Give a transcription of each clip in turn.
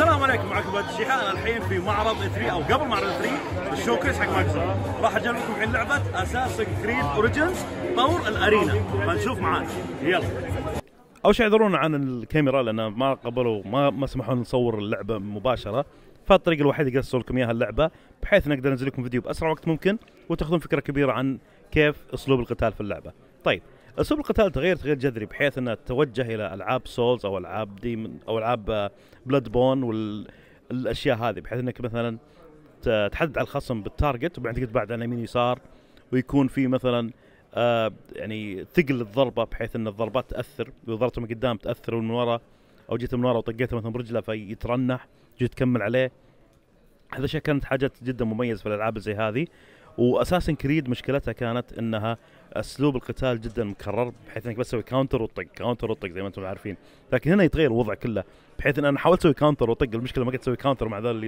السلام عليكم معكم بدر الشيحان الحين في معرض 3 e او قبل معرض 3 e الشوكيس حق مايكروسوفت راح اجرب لكم الحين لعبه اساس كريد اوريجنز طور الارينا فنشوف معاك يلا اول شيء اعذرونا عن الكاميرا لان ما قبلوا ما ما سمحوا نصور اللعبه مباشره فالطريقه الوحيده اللي اقدر لكم اياها اللعبه بحيث نقدر ننزل لكم فيديو باسرع وقت ممكن وتاخذون فكره كبيره عن كيف اسلوب القتال في اللعبه طيب اسلوب القتال تغير تغير جذري بحيث انه توجه الى العاب سولز او العاب ديمن او العاب بلاد بون والاشياء هذه بحيث انك مثلا تحدد على الخصم بالتارجت وبعدين تبعد عن يمين يسار ويكون في مثلا آه يعني ثقل الضربه بحيث ان الضربات تاثر لو ضربته من قدام تاثر من ورا او جيت من ورا وطقيته مثلا برجله فيترنح جيت تكمل عليه هذا الشيء كانت حاجات جدا مميزه في الالعاب زي هذه واساسن كريد مشكلتها كانت انها اسلوب القتال جدا مكرر بحيث انك بس تسوي كاونتر وتطق كاونتر وتطق زي ما انتم عارفين لكن هنا يتغير الوضع كله بحيث ان انا حاولت اسوي كاونتر وطق المشكله ما قد اسوي كاونتر مع ذا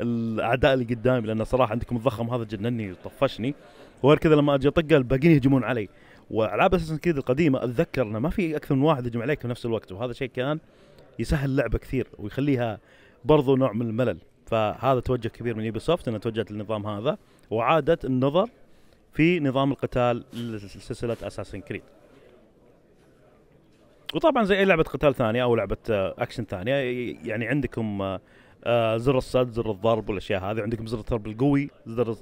الاعداء اللي قدامي لان صراحه عندكم الضخم هذا جنني وطفشني وغير كذا لما اجي اطقه الباقيين يهجمون علي والعاب اساسن كريد القديمه اتذكر انه ما في اكثر من واحد يهجم عليك في نفس الوقت وهذا شيء كان يسهل اللعبه كثير ويخليها برضو نوع من الملل فهذا توجه كبير من يوبيسوفت انها توجهت للنظام هذا وعادت النظر في نظام القتال لسلسله اساسن كريد. وطبعا زي اي لعبه قتال ثانيه او لعبه اكشن آه، ثانيه يعني عندكم آه، آه، زر الصد زر الضرب والاشياء هذه عندكم زر الضرب القوي زر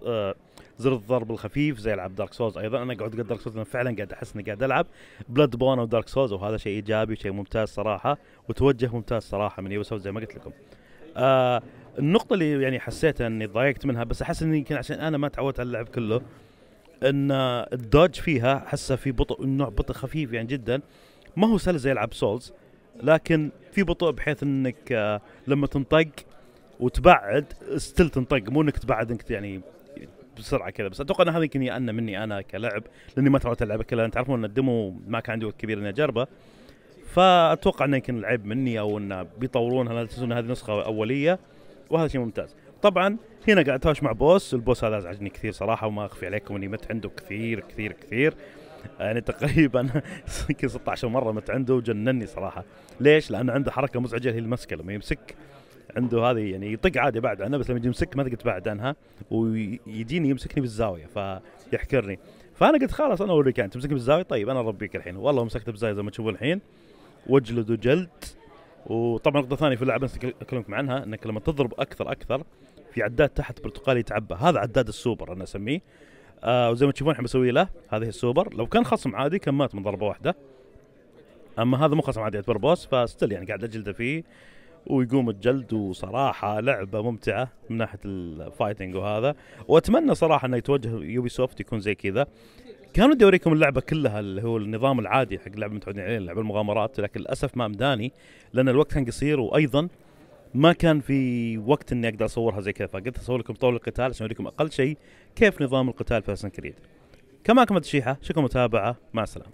زر الضرب الخفيف زي العاب دارك سوز ايضا انا قاعد قد دارك سوز فعلا قاعد احس اني قاعد العب بلاد بون او دارك سوز وهذا شيء ايجابي وشيء ممتاز صراحه وتوجه ممتاز صراحه من يوسف زي ما قلت لكم آه النقطة اللي يعني حسيتها اني ضايقت منها بس احس اني يمكن عشان انا ما تعودت على اللعب كله ان الدوج فيها حسه في بطء نوع بطء خفيف يعني جدا ما هو سهل زي العاب سولز لكن في بطء بحيث انك آه، لما تنطق وتبعد ستيل تنطق مو انك تبعد انك يعني بسرعه كذا بس اتوقع ان هذا يمكن يأنى مني انا كلعب لاني ما تعودت اللعبه كلها تعرفون ان الدمو ما كان عندي وقت كبير اني اجربه فاتوقع انه يمكن العيب مني او انه بيطورونها هذه نسخه اوليه وهذا شيء ممتاز طبعا هنا قاعد اتهاوش مع بوس البوس هذا ازعجني كثير صراحه وما اخفي عليكم اني مت عنده كثير كثير كثير آه، يعني تقريبا يمكن 16 مره مت عنده وجنني صراحه ليش لان عنده حركه مزعجه اللي هي المسكه لما يمسك عنده هذه يعني يطق عادي بعد عنها بس لما يجي يمسك ما تقدر تبعد عنها ويجيني يمسكني بالزاويه فيحكرني فانا قلت خلاص انا اوريك انت يعني تمسكني بالزاويه طيب انا اربيك الحين والله مسكته بالزاويه زي ما تشوفون الحين واجلد جلد وطبعا نقطه ثانيه في اللعبه اكلمكم عنها انك لما تضرب اكثر اكثر في عداد تحت برتقالي يتعبى هذا عداد السوبر انا اسميه آه وزي ما تشوفون احنا بسوي له هذه السوبر لو كان خصم عادي كان مات من ضربه واحده اما هذا مو خصم عادي يعتبر بوس فستل يعني قاعد اجلده فيه ويقوم الجلد وصراحه لعبه ممتعه من ناحيه الفايتنج وهذا واتمنى صراحه انه يتوجه يوبي سوفت يكون زي كذا كانوا اوريكم اللعبه كلها اللي هو النظام العادي حق اللعبه متعودين عليه لعبه المغامرات لكن للاسف ما امداني لان الوقت كان قصير وايضا ما كان في وقت اني اقدر اصورها زي كذا فقلت اصور لكم طول القتال عشان اوريكم اقل شيء كيف نظام القتال في اسن كريد كما كانت شيحه شكرا متابعه مع السلامه